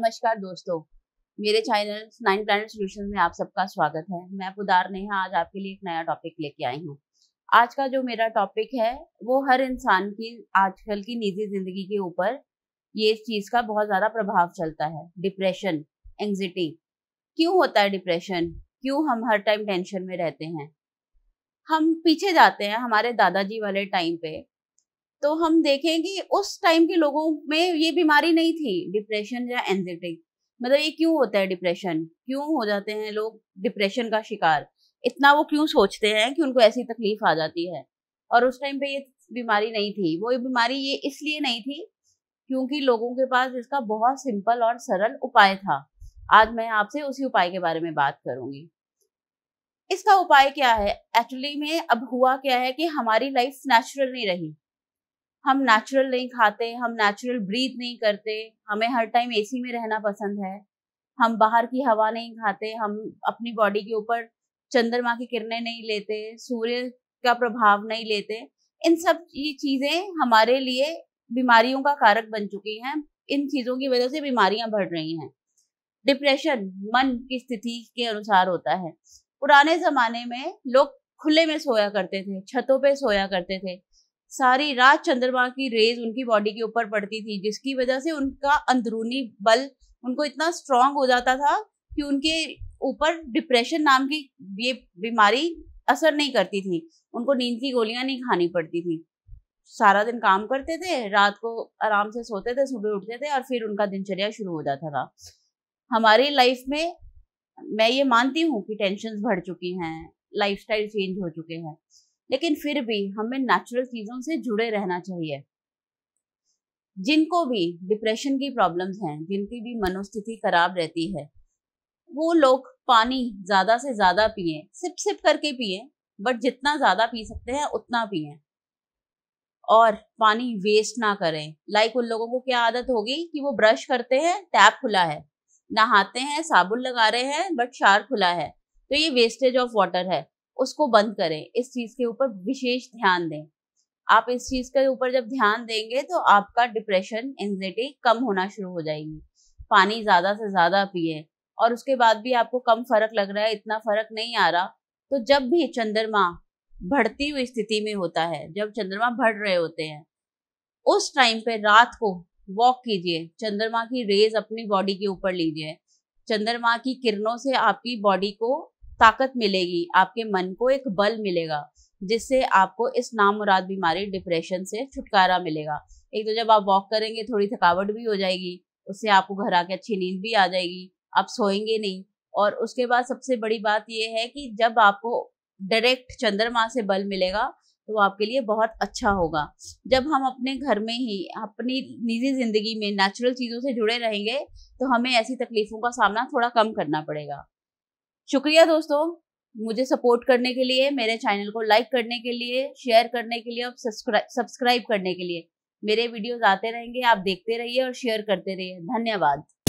नमस्कार दोस्तों मेरे चैनल नाइन प्लान सोल्यूशन में आप सबका स्वागत है मैं पुदार नेहा आज आपके लिए एक नया टॉपिक लेके आई हूँ आज का जो मेरा टॉपिक है वो हर इंसान की आजकल की निजी जिंदगी के ऊपर ये इस चीज़ का बहुत ज़्यादा प्रभाव चलता है डिप्रेशन एंगजिटी क्यों होता है डिप्रेशन क्यों हम हर टाइम टेंशन में रहते हैं हम पीछे जाते हैं हमारे दादाजी वाले टाइम पे तो हम देखें कि उस टाइम के लोगों में ये बीमारी नहीं थी डिप्रेशन या एनजाइटी मतलब ये क्यों होता है डिप्रेशन क्यों हो जाते हैं लोग डिप्रेशन का शिकार इतना वो क्यों सोचते हैं कि उनको ऐसी तकलीफ आ जाती है और उस टाइम पे ये बीमारी नहीं थी वो ये बीमारी ये इसलिए नहीं थी क्योंकि लोगों के पास इसका बहुत सिंपल और सरल उपाय था आज मैं आपसे उसी उपाय के बारे में बात करूंगी इसका उपाय क्या है एक्चुअली में अब हुआ क्या है कि हमारी लाइफ नेचुरल नहीं रही हम नेचुरल नहीं खाते हम नेचुरल ब्रीथ नहीं करते हमें हर टाइम एसी में रहना पसंद है हम बाहर की हवा नहीं खाते हम अपनी बॉडी के ऊपर चंद्रमा की किरणें नहीं लेते सूर्य का प्रभाव नहीं लेते इन सब ये चीज़ें हमारे लिए बीमारियों का कारक बन चुकी हैं इन चीज़ों की वजह से बीमारियां बढ़ रही हैं डिप्रेशन मन की स्थिति के अनुसार होता है पुराने ज़माने में लोग खुले में सोया करते थे छतों पे सोया करते थे सारी रात चंद्रमा की रेज उनकी बॉडी के ऊपर पड़ती थी जिसकी वजह से उनका अंदरूनी बल उनको इतना स्ट्रांग हो जाता था कि उनके ऊपर डिप्रेशन नाम की ये बीमारी असर नहीं करती थी उनको नींद की गोलियां नहीं खानी पड़ती थी सारा दिन काम करते थे रात को आराम से सोते थे सुबह उठते थे और फिर उनका दिनचर्या शुरू हो जाता था हमारी लाइफ में मैं ये मानती हूँ कि टेंशन बढ़ चुकी हैं लाइफ चेंज हो चुके हैं लेकिन फिर भी हमें नेचुरल चीज़ों से जुड़े रहना चाहिए जिनको भी डिप्रेशन की प्रॉब्लम्स हैं जिनकी भी मनोस्थिति खराब रहती है वो लोग पानी ज़्यादा से ज़्यादा पिए सिप सिप करके पिए बट जितना ज़्यादा पी सकते हैं उतना पिए और पानी वेस्ट ना करें लाइक उन लोगों को क्या आदत होगी कि वो ब्रश करते हैं टैप खुला है नहाते हैं साबुन लगा रहे हैं बट शार खुला है तो ये वेस्टेज ऑफ वाटर है उसको बंद करें इस चीज़ के ऊपर विशेष ध्यान दें आप इस चीज़ के ऊपर जब ध्यान देंगे तो आपका डिप्रेशन एंगजाइटी कम होना शुरू हो जाएगी पानी ज़्यादा से ज़्यादा पिए और उसके बाद भी आपको कम फर्क लग रहा है इतना फर्क नहीं आ रहा तो जब भी चंद्रमा बढ़ती हुई स्थिति में होता है जब चंद्रमा बढ़ रहे होते हैं उस टाइम पे रात को वॉक कीजिए चंद्रमा की रेज अपनी बॉडी के ऊपर लीजिए चंद्रमा की किरणों से आपकी बॉडी को ताकत मिलेगी आपके मन को एक बल मिलेगा जिससे आपको इस नामुराद बीमारी डिप्रेशन से छुटकारा मिलेगा एक तो जब आप वॉक करेंगे थोड़ी थकावट भी हो जाएगी उससे आपको घर आके अच्छी नींद भी आ जाएगी आप सोएंगे नहीं और उसके बाद सबसे बड़ी बात यह है कि जब आपको डायरेक्ट चंद्रमा से बल मिलेगा तो आपके लिए बहुत अच्छा होगा जब हम अपने घर में ही अपनी निजी ज़िंदगी में नेचुरल चीज़ों से जुड़े रहेंगे तो हमें ऐसी तकलीफ़ों का सामना थोड़ा कम करना पड़ेगा शुक्रिया दोस्तों मुझे सपोर्ट करने के लिए मेरे चैनल को लाइक करने के लिए शेयर करने के लिए और सब्सक्राइब करने के लिए मेरे वीडियोस आते रहेंगे आप देखते रहिए और शेयर करते रहिए धन्यवाद